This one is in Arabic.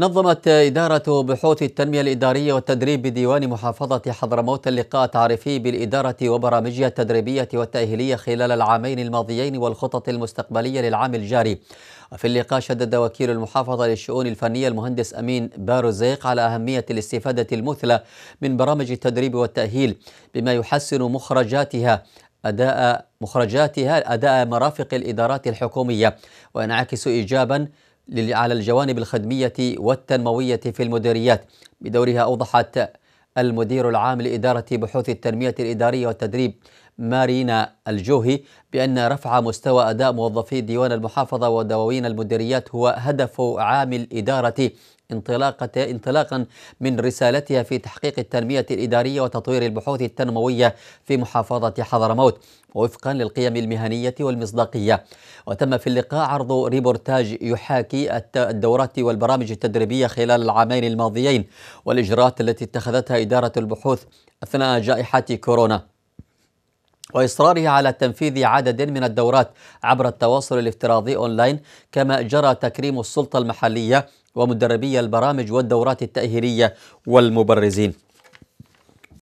نظمت إدارة بحوث التنمية الإدارية والتدريب بديوان محافظة حضرموت اللقاء التعريفي بالإدارة وبرامجها التدريبية والتأهيلية خلال العامين الماضيين والخطط المستقبلية للعام الجاري وفي اللقاء شدد وكيل المحافظة للشؤون الفنية المهندس أمين بارزيق على أهمية الاستفادة المثلى من برامج التدريب والتأهيل بما يحسن مخرجاتها أداء مخرجاتها أداء مرافق الإدارات الحكومية وينعكس إيجاباً على الجوانب الخدمية والتنموية في المديريات بدورها أوضحت المدير العام لإدارة بحوث التنمية الإدارية والتدريب مارينا الجوهي بأن رفع مستوى أداء موظفي ديوان المحافظة ودواوين المديريات هو هدف عام الإدارة انطلاقة انطلاقا من رسالتها في تحقيق التنمية الإدارية وتطوير البحوث التنموية في محافظة حضرموت وفقا للقيم المهنية والمصداقية وتم في اللقاء عرض ريبورتاج يحاكي الدورات والبرامج التدريبية خلال العامين الماضيين والإجراءات التي اتخذتها إدارة البحوث أثناء جائحة كورونا وإصراره على تنفيذ عدد من الدورات عبر التواصل الافتراضي أونلاين كما جرى تكريم السلطة المحلية ومدربي البرامج والدورات التأهيلية والمبرزين